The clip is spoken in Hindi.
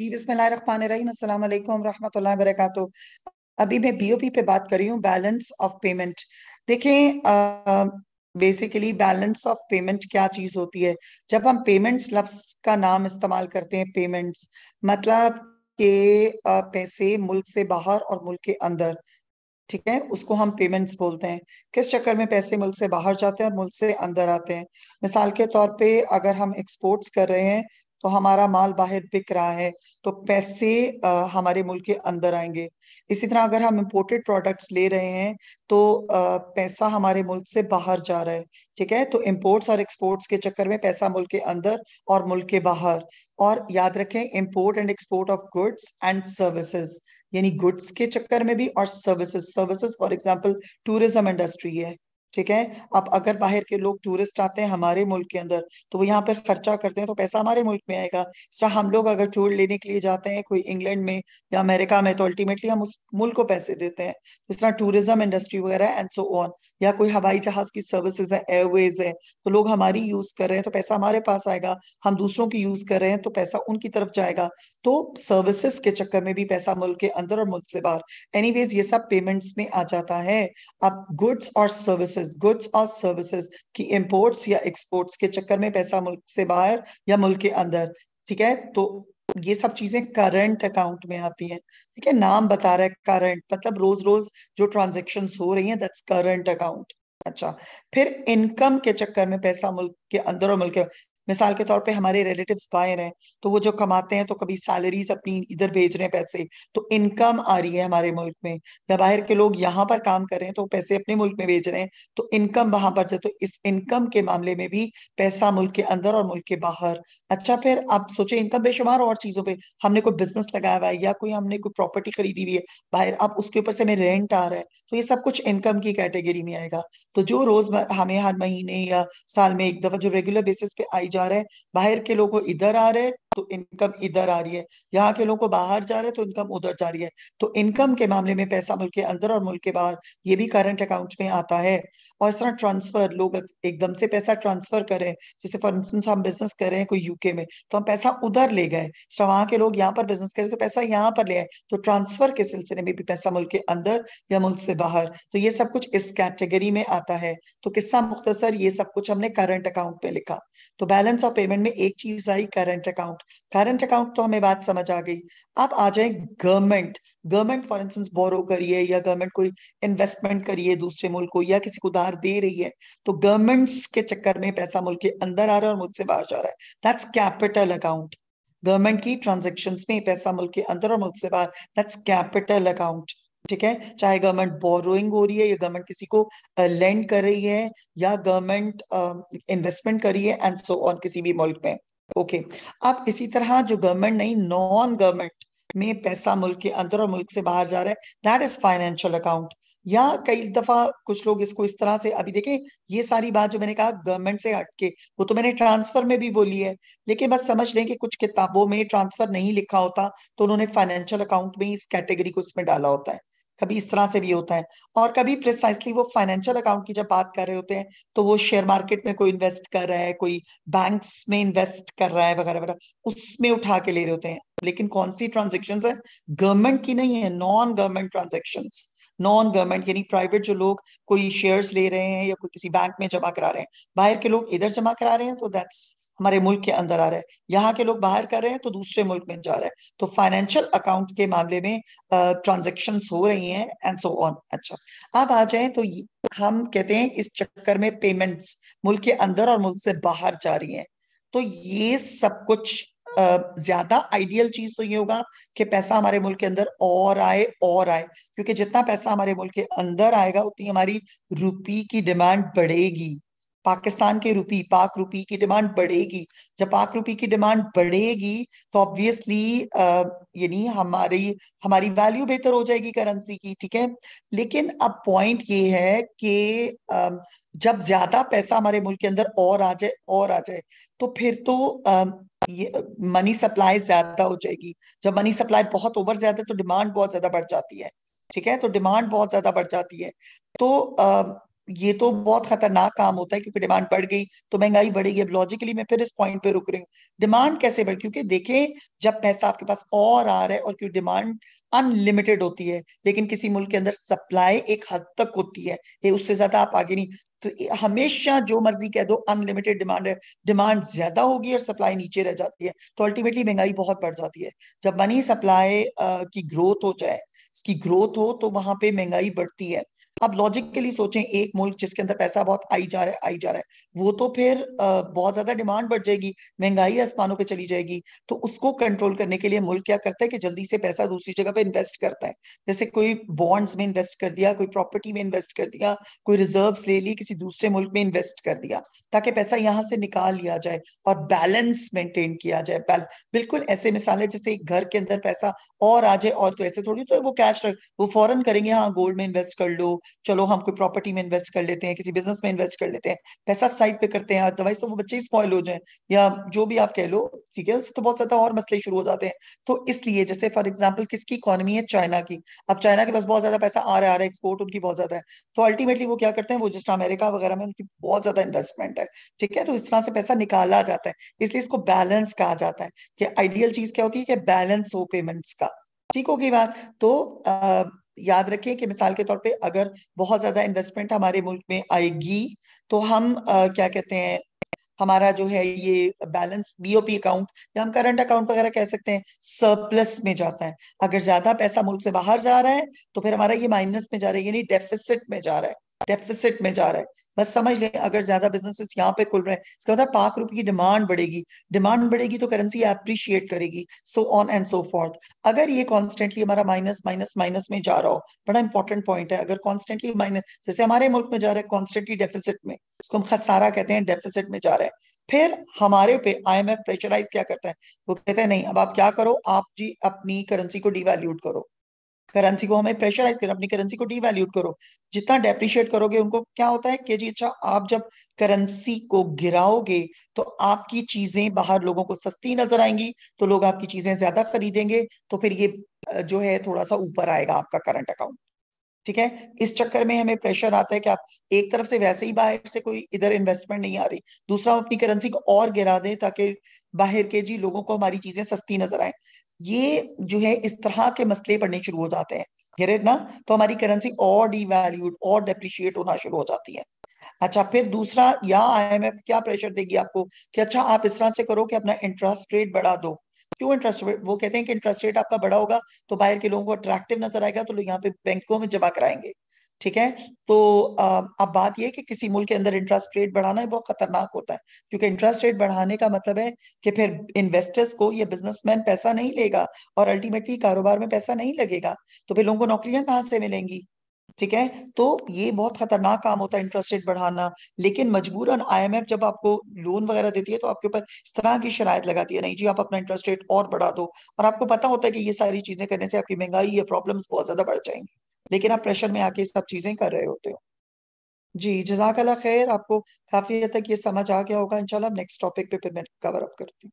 जी बसमीम रहमतुल्लाह वरकत अभी मैं बीओपी पे बात कर रही हूँ बैलेंस ऑफ पेमेंट देखें बेसिकली बैलेंस ऑफ पेमेंट क्या चीज होती है जब हम पेमेंट्स लफ्स का नाम इस्तेमाल करते हैं पेमेंट्स मतलब के पैसे मुल्क से बाहर और मुल्क के अंदर ठीक है उसको हम पेमेंट्स बोलते हैं किस चक्कर में पैसे मुल्क से बाहर जाते हैं और मुल्क से अंदर आते हैं मिसाल के तौर पे अगर हम एक्सपोर्ट्स कर रहे हैं तो हमारा माल बाहर बिक रहा है तो पैसे आ, हमारे मुल्क के अंदर आएंगे इसी तरह अगर हम इम्पोर्टेड प्रोडक्ट्स ले रहे हैं तो आ, पैसा हमारे मुल्क से बाहर जा रहा है ठीक है तो इम्पोर्ट्स और एक्सपोर्ट्स के चक्कर में पैसा मुल्क के अंदर और मुल्क के बाहर और याद रखें import and export of goods and services यानी गुड्स के चक्कर में भी और services services for example tourism industry है ठीक है अब अगर बाहर के लोग टूरिस्ट आते हैं हमारे मुल्क के अंदर तो वो यहाँ पे खर्चा करते हैं तो पैसा हमारे मुल्क में आएगा इस तरह हम लोग अगर टूर लेने के लिए जाते हैं कोई इंग्लैंड में या अमेरिका में तो अल्टीमेटली हम उस मुल्क को पैसे देते हैं इस तरह टूरिज्म इंडस्ट्री वगैरह एंड सो ऑन या कोई हवाई जहाज की सर्विसेज है एयरवेज है तो लोग हमारी यूज कर रहे हैं तो पैसा हमारे पास आएगा हम दूसरों की यूज कर रहे हैं तो पैसा उनकी तरफ जाएगा तो सर्विसेज के चक्कर में भी पैसा मुल्क के अंदर और मुल्क से बाहर एनीवेज ये सब पेमेंट्स में आ जाता है अब गुड्स और सर्विसेज गुड्स और सर्विसेज की इम्पोर्ट्स या एक्सपोर्ट्स के चक्कर में पैसा मुल्क से बाहर या मुल्क के अंदर ठीक है तो ये सब चीजें करंट अकाउंट में आती हैं ठीक है नाम बता रहा है करंट मतलब रोज रोज जो ट्रांजेक्शन हो रही है दैट्स करंट अकाउंट अच्छा फिर इनकम के चक्कर में पैसा मुल्क के अंदर और मुल्क के मिसाल के तौर पे हमारे रिलेटिव बाहर हैं तो वो जो कमाते हैं तो कभी सैलरीज अपनी इधर भेज रहे हैं पैसे तो इनकम आ रही है हमारे मुल्क में या बाहर के लोग यहाँ पर काम कर रहे हैं तो पैसे अपने मुल्क में भेज रहे हैं तो इनकम वहां पर जाए तो इस इनकम के मामले में भी पैसा मुल्क के अंदर और मुल्क के बाहर अच्छा फिर आप सोचे इनकम बेशुमार और चीजों पर हमने कोई बिजनेस लगाया हुआ है या कोई हमने कोई प्रॉपर्टी खरीदी हुई है बाहर अब उसके ऊपर से हमें रेंट आ रहा है तो ये सब कुछ इनकम की कैटेगरी में आएगा तो जो रोज हमें हर महीने या साल में एक दफा जो रेगुलर बेसिस पे आई जा रहे हैं बाहर के लोग इधर आ रहे हैं तो इनकम इधर आ रही है यहाँ के लोगों को बाहर जा रहे हैं तो इनकम उधर जा रही है तो इनकम के मामले में पैसा मुल्क के अंदर और मुल्क के बाहर ये भी करंट अकाउंट में आता है और इस तरह ट्रांसफर लोग एकदम से पैसा ट्रांसफर करें जैसे फॉर इंस्टेंस हम बिजनेस कर रहे हैं कोई यूके में तो हम पैसा उधर ले गए इस तरह वहां के लोग यहाँ पर बिजनेस करें तो पैसा यहाँ पर ले आए तो ट्रांसफर के सिलसिले में भी पैसा मुल्क के अंदर या मुल्क से बाहर तो ये सब कुछ इस कैटेगरी में आता है तो किस्सा मुख्तसर ये सब कुछ हमने करंट अकाउंट पे लिखा तो बैलेंस ऑफ पेमेंट में एक चीज आई करंट अकाउंट करंट अकाउंट तो हमें बात समझ आ गई आप आ जाए government government for instance borrow करिए या गवर्नमेंट कोई इन्वेस्टमेंट करिए दूसरे मुल्क को या किसी को उधार दे रही है तो गवर्नमेंट्स के चक्कर में पैसा मुल्क के अंदर आ रहा है और मुल्क से बाहर जा रहा है दैट्स कैपिटल अकाउंट गवर्नमेंट की ट्रांजेक्शन में पैसा मुल्क के अंदर और मुल्क से बाहर दैट्स कैपिटल अकाउंट ठीक है चाहे गवर्नमेंट बोरोइंग हो रही है या गवर्नमेंट किसी को लैंड कर रही है या गवर्नमेंट इन्वेस्टमेंट कर रही है एंड सो ऑन किसी भी मुल्क में ओके अब इसी तरह जो गवर्नमेंट नहीं नॉन गवर्नमेंट में पैसा मुल्क के अंदर और मुल्क से बाहर जा रहा है दैट इज फाइनेंशियल अकाउंट या कई दफा कुछ लोग इसको इस तरह से अभी देखें ये सारी बात जो मैंने कहा गवर्नमेंट से हटके वो तो मैंने ट्रांसफर में भी बोली है लेकिन बस समझ लें कि कुछ किताबों में ट्रांसफर नहीं लिखा होता तो उन्होंने फाइनेंशियल अकाउंट में इस कैटेगरी को इसमें डाला होता है कभी इस तरह से भी होता है और कभी प्रिसाइसली वो फाइनेंशियल अकाउंट की जब बात कर रहे होते हैं तो वो शेयर मार्केट में कोई इन्वेस्ट कर रहा है कोई बैंक्स में इन्वेस्ट कर रहा है वगैरह वगैरह उसमें उठा के ले रहे होते हैं लेकिन कौन सी ट्रांजेक्शन है गवर्नमेंट की नहीं है non government transaction non government यानी प्राइवेट जो लोग कोई शेयर्स ले रहे हैं या कोई किसी बैंक में जमा करा रहे हैं बाहर के लोग इधर जमा करा रहे हैं तो दैट्स हमारे मुल्क के अंदर आ रहा है यहाँ के लोग बाहर कर रहे हैं तो दूसरे मुल्क में जा रहा है तो फाइनेंशियल अकाउंट के मामले में ट्रांजेक्शन हो रही हैं एंड सो ऑन अच्छा आप आ जाए तो हम कहते हैं इस चक्कर में पेमेंट्स मुल्क के अंदर और मुल्क से बाहर जा रही हैं तो ये सब कुछ Uh, ज्यादा आइडियल चीज तो ये होगा कि पैसा हमारे मुल्क के अंदर और आए और आए क्योंकि जितना पैसा हमारे मुल्क के अंदर आएगा उतनी हमारी रुपी की डिमांड बढ़ेगी पाकिस्तान के रूपी पाक रूपी की डिमांड बढ़ेगी जब पाक रूपी की डिमांड बढ़ेगी तो ऑब्वियसली यानी हमारी हमारी वैल्यू बेहतर हो जाएगी करेंसी की ठीक है लेकिन अब पॉइंट ये है कि जब ज्यादा पैसा हमारे मुल्क के अंदर और आ जाए और आ जाए तो फिर तो आ, ये मनी सप्लाई ज्यादा हो जाएगी जब मनी सप्लाई बहुत ओवर ज्यादा है तो डिमांड बहुत ज्यादा बढ़ जाती है ठीक है तो डिमांड बहुत ज्यादा बढ़ जाती है तो आ, ये तो बहुत खतरनाक काम होता है क्योंकि डिमांड बढ़ गई तो महंगाई बढ़ेगी अब लॉजिकली मैं फिर इस पॉइंट पे रुक रही हूँ डिमांड कैसे बढ़ क्योंकि देखें जब पैसा आपके पास और आ रहा है और क्यों डिमांड अनलिमिटेड होती है लेकिन किसी मुल्क के अंदर सप्लाई एक हद तक होती है ये उससे ज्यादा आप आगे नहीं तो हमेशा जो मर्जी कह दो अनलिमिटेड डिमांड है डिमांड ज्यादा होगी और सप्लाई नीचे रह जाती है तो अल्टीमेटली महंगाई बहुत बढ़ जाती है जब मनी सप्लाई की ग्रोथ हो जाए इसकी ग्रोथ हो तो वहां पे महंगाई बढ़ती है आप लॉजिकली सोचें एक मुल्क जिसके अंदर पैसा बहुत आई जा रहा है आई जा रहा है वो तो फिर बहुत ज्यादा डिमांड बढ़ जाएगी महंगाई आसमानों पे चली जाएगी तो उसको कंट्रोल करने के लिए मुल्क क्या करता है कि जल्दी से पैसा दूसरी जगह पे इन्वेस्ट करता है जैसे कोई बॉन्ड्स में इन्वेस्ट कर दिया कोई प्रॉपर्टी में इन्वेस्ट कर दिया कोई रिजर्व ले ली किसी दूसरे मुल्क में इन्वेस्ट कर दिया ताकि पैसा यहाँ से निकाल लिया जाए और बैलेंस मेंटेन किया जाए बिल्कुल ऐसे मिसाल है जैसे एक घर के अंदर पैसा और आ जाए और तो ऐसे थोड़ी तो वो कैश रख वो फॉरन करेंगे हाँ गोल्ड में इन्वेस्ट कर लो चलो हम कोई प्रॉपर्टी में इन्वेस्ट कर लेते हैं किसी बिजनेस में इन्वेस्ट कर लेते हैं पैसा साइड पे करते हैं अदरवाइज तो वो बच्चे स्पॉयल हो जाए या जो भी आप कह लो ठीक है उससे तो बहुत ज्यादा और मसले शुरू हो जाते हैं तो इसलिए जैसे फॉर एग्जाम्पल किसकी इकोनॉमी है चाइना की अब चाइना के पास बहुत ज्यादा पैसा आ रहा है आ रहा है एक्सपोर्ट उनकी बहुत ज्यादा है तो अल्टीमेटली वो क्या करते हैं वो जस्ट अमेरिका वगैरह में उनकी बहुत ज्यादा इन्वेस्टमेंट है ठीक है तो इस तरह से पैसा निकाला जाता है इसलिए इसको बैलेंस कहा जाता है कि आइडियल चीज क्या होती है कि बैलेंस हो पेमेंट्स का ठीक होगी बात तो आ, याद रखें कि मिसाल के तौर पे अगर बहुत ज्यादा इन्वेस्टमेंट हमारे मुल्क में आएगी तो हम आ, क्या कहते हैं हमारा जो है ये बैलेंस बीओपी अकाउंट या हम करंट अकाउंट वगैरह कह सकते हैं सरप्लस में जाता है अगर ज्यादा पैसा मुल्क से बाहर जा रहा है तो फिर हमारा ये माइनस में जा रहा है यानी डेफिसिट में जा रहा है डेफिसिट में जा रहा है बस समझ लें अगर ज्यादा बिजनेसेस यहाँ पे खुल रहे हैं इसका मतलब पाक रुपये की डिमांड बढ़ेगी डिमांड बढ़ेगी तो करेंसी अप्रिशिएट करेगी so on and so forth अगर ये कॉन्स्टेंटली हमारा माइनस माइनस माइनस में जा रहा हो बड़ा इंपॉर्टेंट पॉइंट है अगर कॉन्स्टेंटली माइनस जैसे हमारे मुल्क में जा रहा है कॉन्स्टेंटली डेफिसिट में उसको हम खसारा कहते हैं डेफिसिट में जा रहा है फिर हमारे पे आईएमएफ प्रेशराइज क्या करता है वो कहते हैं नहीं अब आप क्या करो आप जी अपनी करेंसी को डिवैल्यूट करो करेंसी को हमें प्रेशराइज करें अपनी करेंसी को डिवेल्यूट करो जितना डेप्रिशिएट करोगे उनको क्या होता है कि जी अच्छा आप जब करेंसी को गिराओगे तो आपकी चीजें बाहर लोगों को सस्ती नजर आएंगी तो लोग आपकी चीजें ज्यादा खरीदेंगे तो फिर ये जो है थोड़ा सा ऊपर आएगा आपका करंट अकाउंट ठीक है इस चक्कर में हमें प्रेशर आता है कि आप एक तरफ से वैसे ही बाहर से कोई इधर इन्वेस्टमेंट नहीं आ रही दूसरा हम अपनी करेंसी को और गिरा दें ताकि बाहर के जी लोगों को हमारी चीजें सस्ती नजर आए ये जो है इस तरह के मसले पड़ने शुरू हो जाते हैं गिरे ना तो हमारी करेंसी और डिवैल्यूड और डेप्रिशिएट होना शुरू हो जाती है अच्छा फिर दूसरा या आईएमएफ क्या प्रेशर देगी आपको कि अच्छा आप इस तरह से करो कि अपना इंटरेस्ट रेट बढ़ा दो क्यों इंटरेस्ट रेट वो कहते हैं कि इंटरेस्ट रेट आपका बड़ा होगा तो बाहर के लोगों को अट्रैक्टिव नजर आएगा तो लोग यहाँ पे बैंकों में जमा कराएंगे ठीक है तो अब बात यह कि किसी मुल्क के अंदर इंटरेस्ट रेट बढ़ाना बहुत खतरनाक होता है क्योंकि इंटरेस्ट रेट बढ़ाने का मतलब है कि फिर इन्वेस्टर्स को ये बिजनेसमैन पैसा नहीं लेगा और अल्टीमेटली कारोबार में पैसा नहीं लगेगा तो फिर लोगों को नौकरियां कहाँ से मिलेंगी ठीक है तो ये बहुत खतरनाक काम होता है इंटरेस्ट रेट बढ़ाना लेकिन मजबूरन आईएमएफ जब आपको लोन वगैरह देती है तो आपके ऊपर इस तरह की शरायत लगाती है नहीं जी आप अपना इंटरेस्ट रेट और बढ़ा दो और आपको पता होता है कि ये सारी चीजें करने से आपकी महंगाई या प्रॉब्लम बहुत ज्यादा बढ़ जाएंगी लेकिन आप प्रेशर में आके सब चीजें कर रहे होते हो जी जजाकला खैर आपको काफी हद तक ये समझ आ गया होगा इनशाला नेक्स्ट टॉपिक पे फिर मैं कवर अप करती हूँ